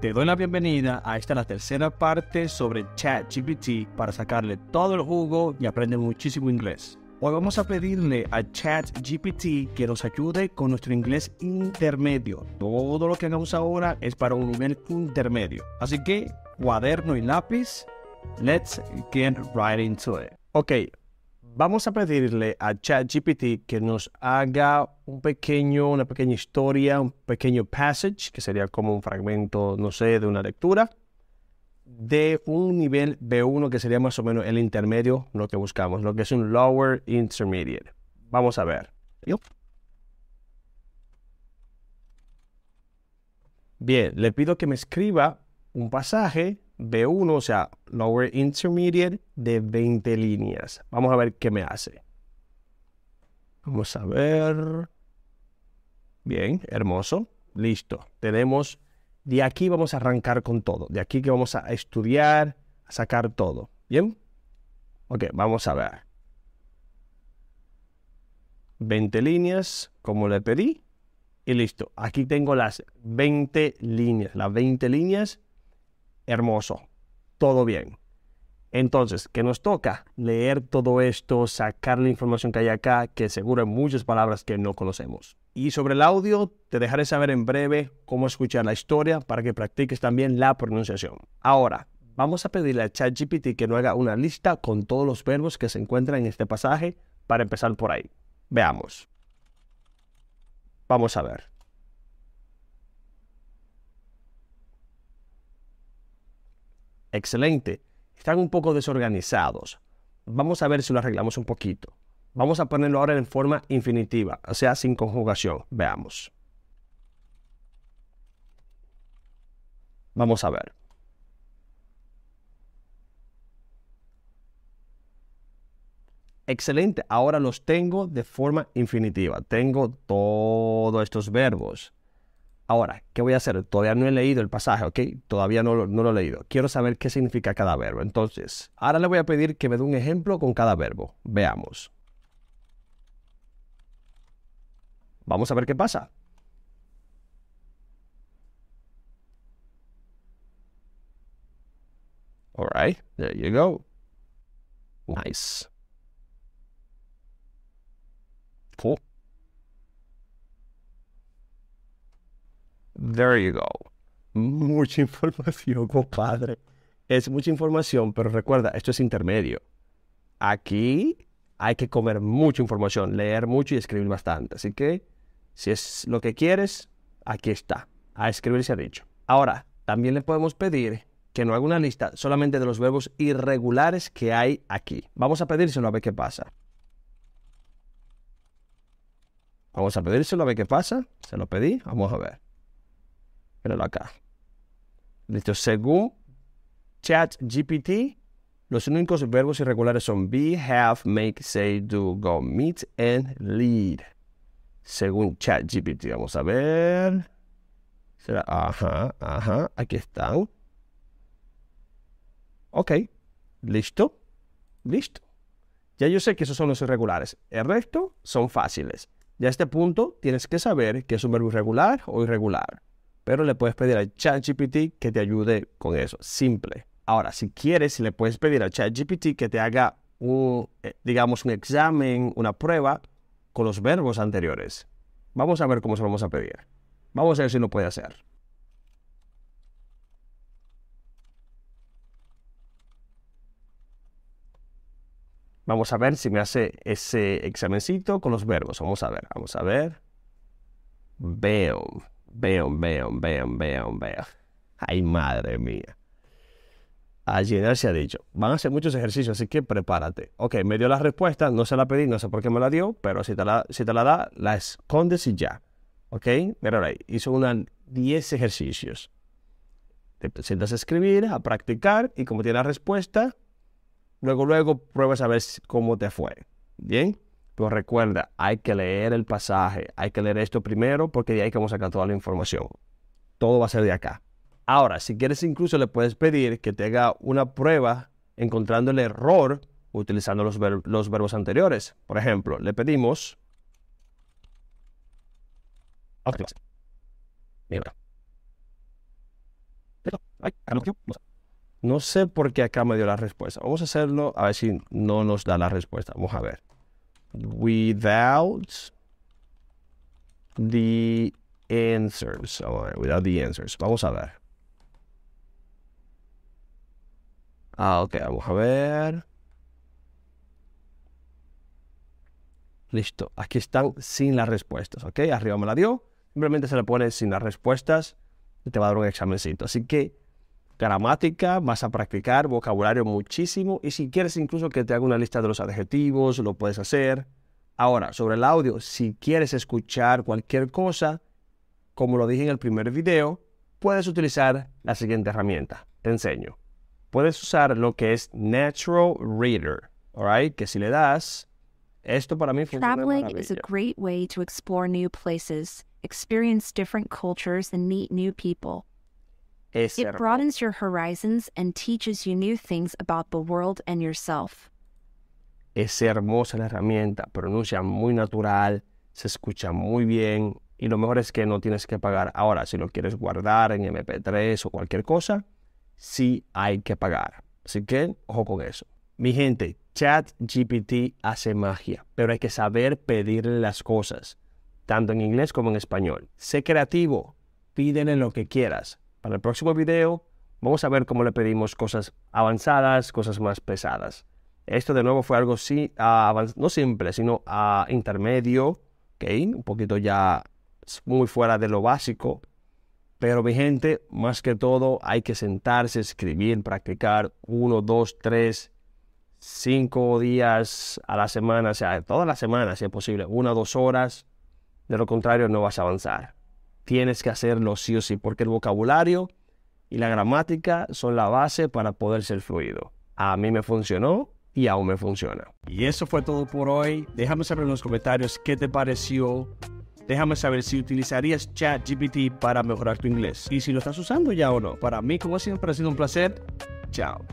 Te doy la bienvenida a esta la tercera parte sobre ChatGPT para sacarle todo el jugo y aprender muchísimo inglés. Hoy vamos a pedirle a ChatGPT que nos ayude con nuestro inglés intermedio. Todo lo que hagamos ahora es para un nivel intermedio. Así que, cuaderno y lápiz, let's get right into it. Ok, vamos a pedirle a ChatGPT que nos haga un pequeño, una pequeña historia, un pequeño passage, que sería como un fragmento, no sé, de una lectura, de un nivel B1, que sería más o menos el intermedio, lo que buscamos, lo que es un lower intermediate. Vamos a ver. Bien, le pido que me escriba un pasaje B1, o sea, Lower Intermediate, de 20 líneas. Vamos a ver qué me hace. Vamos a ver. Bien, hermoso. Listo. Tenemos. De aquí vamos a arrancar con todo. De aquí que vamos a estudiar, a sacar todo. ¿Bien? Ok, vamos a ver. 20 líneas, como le pedí. Y listo. Aquí tengo las 20 líneas. Las 20 líneas hermoso, todo bien. Entonces, ¿qué nos toca? Leer todo esto, sacar la información que hay acá, que seguro hay muchas palabras que no conocemos. Y sobre el audio, te dejaré saber en breve cómo escuchar la historia para que practiques también la pronunciación. Ahora, vamos a pedirle a ChatGPT que nos haga una lista con todos los verbos que se encuentran en este pasaje para empezar por ahí. Veamos. Vamos a ver. Excelente. Están un poco desorganizados. Vamos a ver si lo arreglamos un poquito. Vamos a ponerlo ahora en forma infinitiva, o sea, sin conjugación. Veamos. Vamos a ver. Excelente, ahora los tengo de forma infinitiva. Tengo todos estos verbos. Ahora, ¿qué voy a hacer? Todavía no he leído el pasaje, ¿ok? Todavía no, lo he leído. Quiero saber qué significa cada verbo. Entonces, ahora le voy a pedir que me dé un ejemplo con cada verbo. Veamos. Vamos a ver qué pasa. All right, there you go. Nice. Cool. There you go. Mucha información, compadre. Es mucha información, pero recuerda, esto es intermedio. Aquí hay que comer mucha información, leer mucho y escribir bastante. Así que, si es lo que quieres, aquí está. A escribir se ha dicho. Ahora, también le podemos pedir que no haga una lista solamente de los verbos irregulares que hay aquí. Vamos a pedírselo a ver qué pasa. Vamos a pedírselo a ver qué pasa. Se lo pedí. Vamos a ver. Míralo acá. Listo. Según ChatGPT, los únicos verbos irregulares son be, have, make, say, do, go, meet, and lead. Según ChatGPT, vamos a ver. Será, ajá, ajá, aquí están. Ok, listo, listo. Ya yo sé que esos son los irregulares. El resto son fáciles. Ya a este punto tienes que saber que es un verbo irregular o irregular. Pero le puedes pedir al ChatGPT que te ayude con eso. Simple. Ahora, si quieres, le puedes pedir al ChatGPT que te haga un, eh, digamos, un examen, una prueba con los verbos anteriores. Vamos a ver cómo se lo vamos a pedir. Vamos a ver si lo puede hacer. Vamos a ver si me hace ese examencito con los verbos. Vamos a ver, vamos a ver. Veo. Vean, vean, vean, vean, vean. Ay, madre mía. Ayer se ha dicho, van a hacer muchos ejercicios, así que prepárate. Ok, me dio la respuesta. no se la pedí, no sé por qué me la dio, pero si te la, la da, la escondes y ya. Ok, mira ahí, hizo unos 10 ejercicios. Te presentas a escribir, a practicar, y como tienes la respuesta, luego, luego pruebas a ver cómo te fue. Bien recuerda, hay que leer el pasaje, hay que leer esto primero porque de ahí que vamos a sacar toda la información. Todo va a ser de acá. Ahora, si quieres incluso le puedes pedir que te haga una prueba encontrando el error utilizando los, los verbos anteriores. Por ejemplo, le pedimos... No sé por qué acá me dio la respuesta. Vamos a hacerlo a ver si no nos da la respuesta. Vamos a ver without the answers. without the answers. Vamos a ver. Ah, ok, vamos a ver. Listo, aquí están sin las respuestas, ¿ok? Arriba me la dio, simplemente se le pone sin las respuestas y te va a dar un examencito. Así que gramática, vas a practicar vocabulario muchísimo y si quieres incluso que te haga una lista de los adjetivos, lo puedes hacer. Ahora, sobre el audio, si quieres escuchar cualquier cosa, como lo dije en el primer video, puedes utilizar la siguiente herramienta. Te enseño. Puedes usar lo que es Natural Reader, right? Que si le das, esto para mí funciona Traveling is a great way to explore new places, experience different cultures and meet new people. Es It broadens your horizons and teaches you new things about the world and yourself. Es hermosa la herramienta, pronuncia muy natural, se escucha muy bien y lo mejor es que no tienes que pagar. Ahora, si lo quieres guardar en MP3 o cualquier cosa, sí hay que pagar. Así que, ojo con eso. Mi gente, ChatGPT hace magia, pero hay que saber pedirle las cosas, tanto en inglés como en español. Sé creativo, pídele lo que quieras, para el próximo video vamos a ver cómo le pedimos cosas avanzadas, cosas más pesadas. Esto de nuevo fue algo sí, no simple, sino a intermedio, que un poquito ya muy fuera de lo básico. Pero mi gente, más que todo, hay que sentarse, escribir, practicar uno, dos, tres, cinco días a la semana, o sea, todas las semanas si es posible, una o dos horas. De lo contrario, no vas a avanzar tienes que hacerlo sí o sí, porque el vocabulario y la gramática son la base para poder ser fluido. A mí me funcionó y aún me funciona. Y eso fue todo por hoy. Déjame saber en los comentarios qué te pareció. Déjame saber si utilizarías ChatGPT para mejorar tu inglés y si lo estás usando ya o no. Para mí, como siempre, ha sido un placer. Chao.